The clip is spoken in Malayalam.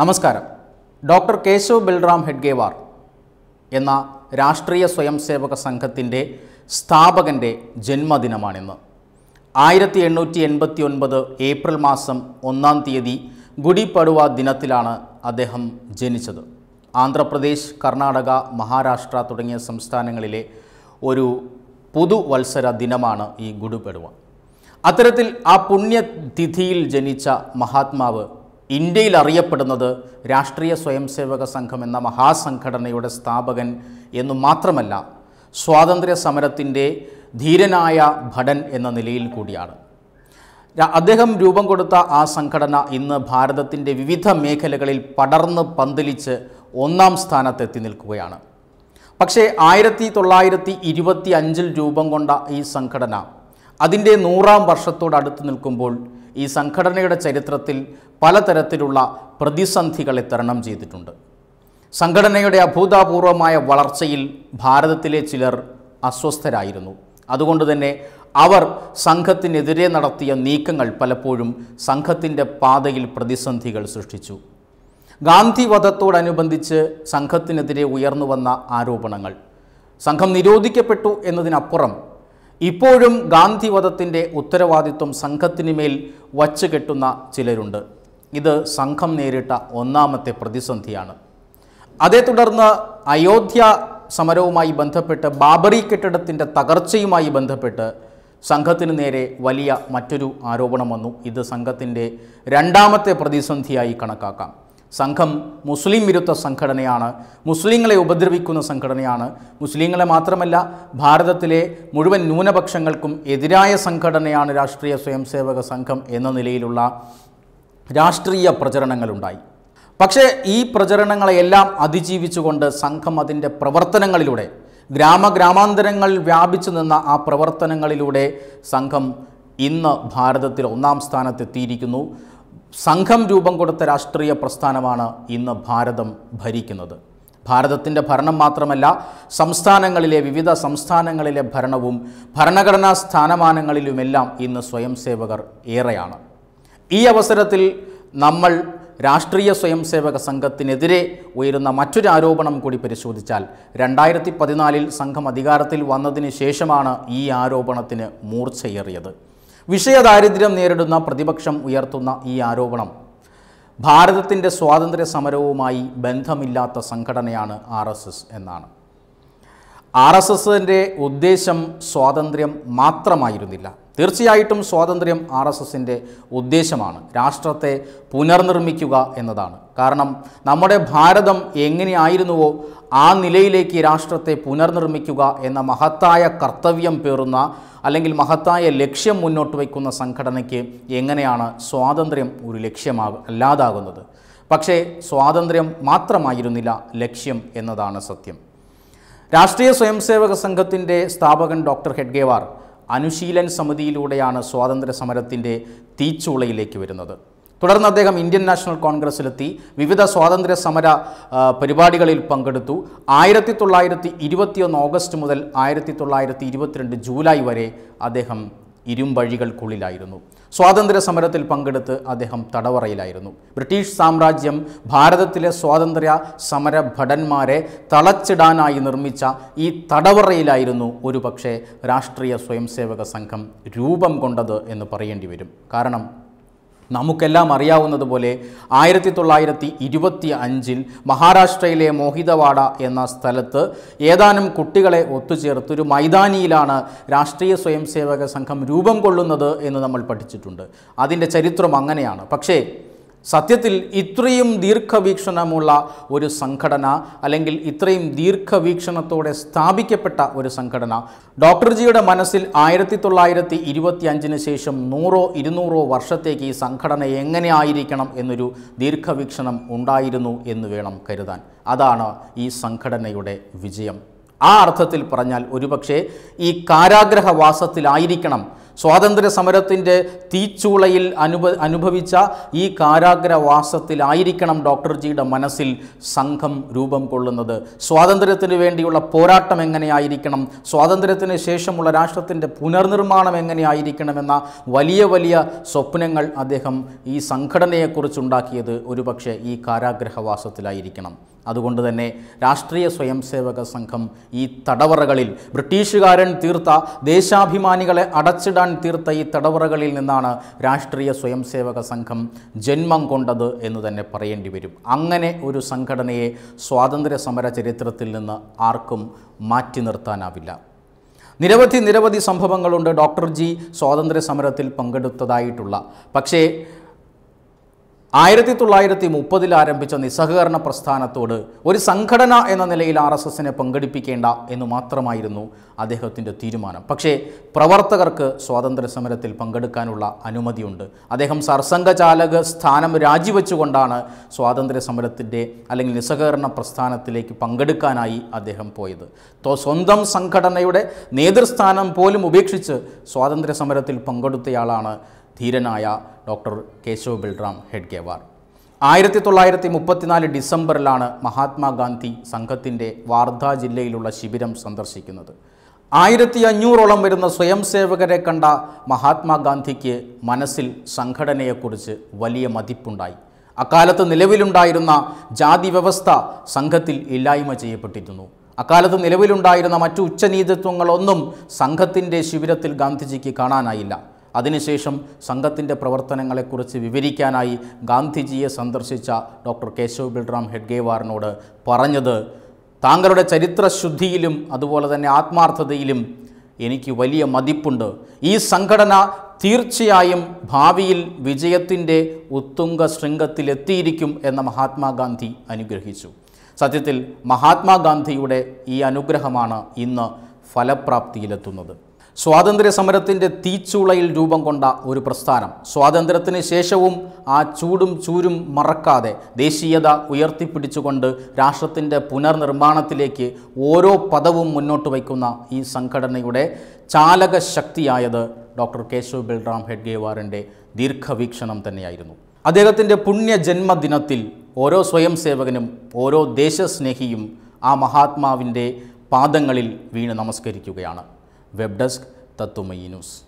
നമസ്കാരം ഡോക്ടർ കേശവ് ബൽറാം ഹെഡ്ഗേവാർ എന്ന രാഷ്ട്രീയ സ്വയംസേവക സംഘത്തിൻ്റെ സ്ഥാപകൻ്റെ ജന്മദിനമാണിന്ന് ആയിരത്തി എണ്ണൂറ്റി എൺപത്തി ഒൻപത് ഏപ്രിൽ മാസം ഒന്നാം തീയതി ഗുഡി പടുവ ദിനത്തിലാണ് അദ്ദേഹം ജനിച്ചത് ആന്ധ്രാപ്രദേശ് കർണാടക മഹാരാഷ്ട്ര തുടങ്ങിയ സംസ്ഥാനങ്ങളിലെ ഒരു പുതുവത്സര ദിനമാണ് ഈ ഗുഡു അത്തരത്തിൽ ആ പുണ്യതിഥിയിൽ ജനിച്ച മഹാത്മാവ് ഇന്ത്യയിൽ അറിയപ്പെടുന്നത് രാഷ്ട്രീയ സ്വയംസേവക സംഘം എന്ന മഹാസംഘടനയുടെ സ്ഥാപകൻ എന്നു മാത്രമല്ല സ്വാതന്ത്ര്യ സമരത്തിൻ്റെ ധീരനായ ഭടൻ എന്ന നിലയിൽ കൂടിയാണ് അദ്ദേഹം രൂപം കൊടുത്ത ആ സംഘടന ഇന്ന് ഭാരതത്തിൻ്റെ വിവിധ മേഖലകളിൽ പടർന്ന് പന്തലിച്ച് ഒന്നാം സ്ഥാനത്തെത്തി നിൽക്കുകയാണ് പക്ഷേ ആയിരത്തി തൊള്ളായിരത്തി ഇരുപത്തി അഞ്ചിൽ രൂപം കൊണ്ട ഈ സംഘടന അതിൻ്റെ നൂറാം വർഷത്തോടടുത്ത് നിൽക്കുമ്പോൾ ഈ സംഘടനയുടെ ചരിത്രത്തിൽ പലതരത്തിലുള്ള പ്രതിസന്ധികളെ തരണം ചെയ്തിട്ടുണ്ട് സംഘടനയുടെ അഭൂതപൂർവമായ വളർച്ചയിൽ ഭാരതത്തിലെ ചിലർ അസ്വസ്ഥരായിരുന്നു അതുകൊണ്ട് തന്നെ അവർ സംഘത്തിനെതിരെ നടത്തിയ നീക്കങ്ങൾ പലപ്പോഴും സംഘത്തിൻ്റെ പാതയിൽ പ്രതിസന്ധികൾ സൃഷ്ടിച്ചു ഗാന്ധിവധത്തോടനുബന്ധിച്ച് സംഘത്തിനെതിരെ ഉയർന്നു വന്ന ആരോപണങ്ങൾ സംഘം നിരോധിക്കപ്പെട്ടു എന്നതിനപ്പുറം ഇപ്പോഴും ഗാന്ധിവധത്തിൻ്റെ ഉത്തരവാദിത്വം മേൽ വച്ചു കെട്ടുന്ന ചിലരുണ്ട് ഇത് സംഘം നേരിട്ട ഒന്നാമത്തെ പ്രതിസന്ധിയാണ് അതേ തുടർന്ന് അയോധ്യ സമരവുമായി ബന്ധപ്പെട്ട് ബാബറി കെട്ടിടത്തിൻ്റെ തകർച്ചയുമായി ബന്ധപ്പെട്ട് സംഘത്തിന് നേരെ വലിയ മറ്റൊരു ആരോപണം വന്നു ഇത് സംഘത്തിൻ്റെ രണ്ടാമത്തെ പ്രതിസന്ധിയായി കണക്കാക്കാം സംഘം മുസ്ലിം വിരുദ്ധ സംഘടനയാണ് മുസ്ലിങ്ങളെ ഉപദ്രവിക്കുന്ന സംഘടനയാണ് മുസ്ലിങ്ങളെ മാത്രമല്ല ഭാരതത്തിലെ മുഴുവൻ ന്യൂനപക്ഷങ്ങൾക്കും എതിരായ സംഘടനയാണ് രാഷ്ട്രീയ സ്വയംസേവക സംഘം എന്ന നിലയിലുള്ള രാഷ്ട്രീയ പ്രചരണങ്ങളുണ്ടായി പക്ഷേ ഈ പ്രചരണങ്ങളെയെല്ലാം അതിജീവിച്ചുകൊണ്ട് സംഘം അതിൻ്റെ പ്രവർത്തനങ്ങളിലൂടെ ഗ്രാമഗ്രാമാന്തരങ്ങൾ വ്യാപിച്ചു നിന്ന ആ പ്രവർത്തനങ്ങളിലൂടെ സംഘം ഇന്ന് ഭാരതത്തിൽ ഒന്നാം സ്ഥാനത്തെത്തിയിരിക്കുന്നു സംഘം രൂപം കൊടുത്ത രാഷ്ട്രീയ പ്രസ്ഥാനമാണ് ഇന്ന് ഭാരതം ഭരിക്കുന്നത് ഭാരതത്തിൻ്റെ ഭരണം മാത്രമല്ല സംസ്ഥാനങ്ങളിലെ വിവിധ സംസ്ഥാനങ്ങളിലെ ഭരണവും ഭരണഘടനാ സ്ഥാനമാനങ്ങളിലുമെല്ലാം ഇന്ന് സ്വയം സേവകർ ഏറെയാണ് ഈ അവസരത്തിൽ നമ്മൾ രാഷ്ട്രീയ സ്വയം സേവക സംഘത്തിനെതിരെ ഉയരുന്ന മറ്റൊരു ആരോപണം കൂടി പരിശോധിച്ചാൽ രണ്ടായിരത്തി പതിനാലിൽ സംഘം അധികാരത്തിൽ വന്നതിന് ശേഷമാണ് ഈ ആരോപണത്തിന് മൂർച്ചയേറിയത് വിഷയദാരിദ്ര്യം നേരിടുന്ന പ്രതിപക്ഷം ഉയർത്തുന്ന ഈ ആരോപണം ഭാരതത്തിൻ്റെ സ്വാതന്ത്ര്യ സമരവുമായി ബന്ധമില്ലാത്ത സംഘടനയാണ് ആർ എന്നാണ് ആർ എസ് എസിൻ്റെ ഉദ്ദേശം സ്വാതന്ത്ര്യം മാത്രമായിരുന്നില്ല തീർച്ചയായിട്ടും സ്വാതന്ത്ര്യം ആർ എസ് എസിൻ്റെ ഉദ്ദേശമാണ് രാഷ്ട്രത്തെ പുനർനിർമ്മിക്കുക എന്നതാണ് കാരണം നമ്മുടെ ഭാരതം എങ്ങനെയായിരുന്നുവോ ആ നിലയിലേക്ക് രാഷ്ട്രത്തെ പുനർനിർമ്മിക്കുക എന്ന മഹത്തായ കർത്തവ്യം പേറുന്ന അല്ലെങ്കിൽ മഹത്തായ ലക്ഷ്യം മുന്നോട്ട് വയ്ക്കുന്ന സംഘടനയ്ക്ക് എങ്ങനെയാണ് സ്വാതന്ത്ര്യം ഒരു ലക്ഷ്യമാ അല്ലാതാകുന്നത് പക്ഷേ സ്വാതന്ത്ര്യം മാത്രമായിരുന്നില്ല ലക്ഷ്യം എന്നതാണ് സത്യം രാഷ്ട്രീയ സ്വയംസേവക സംഘത്തിൻ്റെ സ്ഥാപകൻ ഡോക്ടർ ഹെഡ്ഗേവാർ അനുശീലൻ സമിതിയിലൂടെയാണ് സ്വാതന്ത്ര്യ സമരത്തിൻ്റെ തീച്ചൂളയിലേക്ക് വരുന്നത് തുടർന്ന് അദ്ദേഹം ഇന്ത്യൻ നാഷണൽ കോൺഗ്രസ്സിലെത്തി വിവിധ സ്വാതന്ത്ര്യ സമര പരിപാടികളിൽ പങ്കെടുത്തു ആയിരത്തി തൊള്ളായിരത്തി ഇരുപത്തിയൊന്ന് ഓഗസ്റ്റ് മുതൽ ആയിരത്തി തൊള്ളായിരത്തി ഇരുപത്തിരണ്ട് ജൂലൈ വരെ അദ്ദേഹം ഇരുമ്പഴികൾക്കുള്ളിലായിരുന്നു സ്വാതന്ത്ര്യ സമരത്തിൽ പങ്കെടുത്ത് അദ്ദേഹം തടവറയിലായിരുന്നു ബ്രിട്ടീഷ് സാമ്രാജ്യം ഭാരതത്തിലെ സ്വാതന്ത്ര്യ സമര ഭടന്മാരെ തളച്ചിടാനായി നിർമ്മിച്ച ഈ തടവറയിലായിരുന്നു ഒരുപക്ഷെ രാഷ്ട്രീയ സ്വയംസേവക സംഘം രൂപം കൊണ്ടത് എന്ന് പറയേണ്ടി വരും കാരണം നമുക്കെല്ലാം അറിയാവുന്നതുപോലെ ആയിരത്തി തൊള്ളായിരത്തി ഇരുപത്തി അഞ്ചിൽ മഹാരാഷ്ട്രയിലെ മോഹിതവാഡ എന്ന സ്ഥലത്ത് ഏതാനും കുട്ടികളെ ഒത്തുചേർത്ത് ഒരു മൈതാനിയിലാണ് രാഷ്ട്രീയ സ്വയംസേവക സംഘം രൂപം കൊള്ളുന്നത് എന്ന് നമ്മൾ പഠിച്ചിട്ടുണ്ട് അതിൻ്റെ ചരിത്രം അങ്ങനെയാണ് പക്ഷേ സത്യത്തിൽ ഇത്രയും ദീർഘവീക്ഷണമുള്ള ഒരു സംഘടന അല്ലെങ്കിൽ ഇത്രയും ദീർഘവീക്ഷണത്തോടെ സ്ഥാപിക്കപ്പെട്ട ഒരു സംഘടന ഡോക്ടർ ജിയുടെ മനസ്സിൽ ആയിരത്തി തൊള്ളായിരത്തി ഇരുപത്തി അഞ്ചിന് ശേഷം നൂറോ ഇരുന്നൂറോ വർഷത്തേക്ക് ഈ സംഘടന എങ്ങനെ ആയിരിക്കണം എന്നൊരു ദീർഘവീക്ഷണം ഉണ്ടായിരുന്നു എന്ന് വേണം കരുതാൻ അതാണ് ഈ സംഘടനയുടെ വിജയം ആ അർത്ഥത്തിൽ പറഞ്ഞാൽ ഒരുപക്ഷേ ഈ കാരാഗ്രഹവാസത്തിലായിരിക്കണം സ്വാതന്ത്ര്യ സമരത്തിൻ്റെ തീച്ചൂളയിൽ അനുഭ അനുഭവിച്ച ഈ കാരാഗ്രവാസത്തിലായിരിക്കണം ഡോക്ടർ ജിയുടെ മനസ്സിൽ സംഘം രൂപം കൊള്ളുന്നത് സ്വാതന്ത്ര്യത്തിന് വേണ്ടിയുള്ള പോരാട്ടം എങ്ങനെയായിരിക്കണം സ്വാതന്ത്ര്യത്തിന് ശേഷമുള്ള രാഷ്ട്രത്തിൻ്റെ പുനർനിർമ്മാണം എങ്ങനെയായിരിക്കണമെന്ന വലിയ വലിയ സ്വപ്നങ്ങൾ അദ്ദേഹം ഈ സംഘടനയെക്കുറിച്ചുണ്ടാക്കിയത് ഒരുപക്ഷെ ഈ കാരാഗ്രഹവാസത്തിലായിരിക്കണം അതുകൊണ്ട് തന്നെ രാഷ്ട്രീയ സ്വയംസേവക സംഘം ഈ തടവറകളിൽ ബ്രിട്ടീഷുകാരൻ തീർത്ത ദേശാഭിമാനികളെ അടച്ചിടാൻ തമ്പുരാൻ തീർത്ത ഈ തടവറകളിൽ നിന്നാണ് രാഷ്ട്രീയ സ്വയംസേവക സംഘം ജന്മം കൊണ്ടത് എന്ന് തന്നെ പറയേണ്ടി വരും അങ്ങനെ ഒരു സംഘടനയെ സ്വാതന്ത്ര്യ സമര ചരിത്രത്തിൽ നിന്ന് ആർക്കും മാറ്റി നിർത്താനാവില്ല നിരവധി നിരവധി സംഭവങ്ങളുണ്ട് ഡോക്ടർ ജി സ്വാതന്ത്ര്യ സമരത്തിൽ പങ്കെടുത്തതായിട്ടുള്ള പക്ഷേ ആയിരത്തി തൊള്ളായിരത്തി മുപ്പതിൽ ആരംഭിച്ച നിസ്സഹകരണ പ്രസ്ഥാനത്തോട് ഒരു സംഘടന എന്ന നിലയിൽ ആർ എസ് എസിനെ പങ്കെടുപ്പിക്കേണ്ട എന്ന് മാത്രമായിരുന്നു അദ്ദേഹത്തിൻ്റെ തീരുമാനം പക്ഷേ പ്രവർത്തകർക്ക് സ്വാതന്ത്ര്യ സമരത്തിൽ പങ്കെടുക്കാനുള്ള അനുമതിയുണ്ട് അദ്ദേഹം സർസംഘചാലക സ്ഥാനം രാജിവെച്ചുകൊണ്ടാണ് സ്വാതന്ത്ര്യ സമരത്തിൻ്റെ അല്ലെങ്കിൽ നിസ്സഹകരണ പ്രസ്ഥാനത്തിലേക്ക് പങ്കെടുക്കാനായി അദ്ദേഹം പോയത് സ്വന്തം സംഘടനയുടെ നേതൃസ്ഥാനം പോലും ഉപേക്ഷിച്ച് സ്വാതന്ത്ര്യ സമരത്തിൽ പങ്കെടുത്തയാളാണ് ധീരനായ ഡോക്ടർ കേശവ് ബിൽറാം ഹെഡ്ഗേവാർ ആയിരത്തി തൊള്ളായിരത്തി മുപ്പത്തിനാല് ഡിസംബറിലാണ് മഹാത്മാഗാന്ധി സംഘത്തിൻ്റെ വാർധാ ജില്ലയിലുള്ള ശിബിരം സന്ദർശിക്കുന്നത് ആയിരത്തി അഞ്ഞൂറോളം വരുന്ന സ്വയം സേവകരെ കണ്ട മഹാത്മാഗാന്ധിക്ക് മനസ്സിൽ സംഘടനയെക്കുറിച്ച് വലിയ മതിപ്പുണ്ടായി അക്കാലത്ത് നിലവിലുണ്ടായിരുന്ന ജാതി വ്യവസ്ഥ സംഘത്തിൽ ഇല്ലായ്മ ചെയ്യപ്പെട്ടിരുന്നു അക്കാലത്ത് നിലവിലുണ്ടായിരുന്ന മറ്റു ഉച്ചനീതത്വങ്ങളൊന്നും സംഘത്തിൻ്റെ ശിബിരത്തിൽ ഗാന്ധിജിക്ക് കാണാനായില്ല അതിനുശേഷം സംഘത്തിൻ്റെ പ്രവർത്തനങ്ങളെക്കുറിച്ച് വിവരിക്കാനായി ഗാന്ധിജിയെ സന്ദർശിച്ച ഡോക്ടർ കേശവ് ബിൽറാം ഹെഡ്ഗേവാറിനോട് പറഞ്ഞത് താങ്കളുടെ ചരിത്രശുദ്ധിയിലും അതുപോലെ തന്നെ ആത്മാർത്ഥതയിലും എനിക്ക് വലിയ മതിപ്പുണ്ട് ഈ സംഘടന തീർച്ചയായും ഭാവിയിൽ വിജയത്തിൻ്റെ ഉത്തുംഗ ശൃംഗത്തിലെത്തിയിരിക്കും എന്ന മഹാത്മാഗാന്ധി അനുഗ്രഹിച്ചു സത്യത്തിൽ മഹാത്മാഗാന്ധിയുടെ ഈ അനുഗ്രഹമാണ് ഇന്ന് ഫലപ്രാപ്തിയിലെത്തുന്നത് സ്വാതന്ത്ര്യ സമരത്തിൻ്റെ തീച്ചുളയിൽ രൂപം കൊണ്ട ഒരു പ്രസ്ഥാനം സ്വാതന്ത്ര്യത്തിന് ശേഷവും ആ ചൂടും ചൂരും മറക്കാതെ ദേശീയത ഉയർത്തിപ്പിടിച്ചുകൊണ്ട് രാഷ്ട്രത്തിൻ്റെ പുനർനിർമ്മാണത്തിലേക്ക് ഓരോ പദവും മുന്നോട്ട് വയ്ക്കുന്ന ഈ സംഘടനയുടെ ചാലക ശക്തിയായത് ഡോക്ടർ കേശവ് ബൽറാം ഹെഡ്ഗേവാറിൻ്റെ ദീർഘവീക്ഷണം തന്നെയായിരുന്നു അദ്ദേഹത്തിൻ്റെ പുണ്യജന്മദിനത്തിൽ ഓരോ സ്വയം സേവകനും ഓരോ ദേശസ്നേഹിയും ആ മഹാത്മാവിൻ്റെ പാദങ്ങളിൽ വീണ് നമസ്കരിക്കുകയാണ് web desk Tatomai News.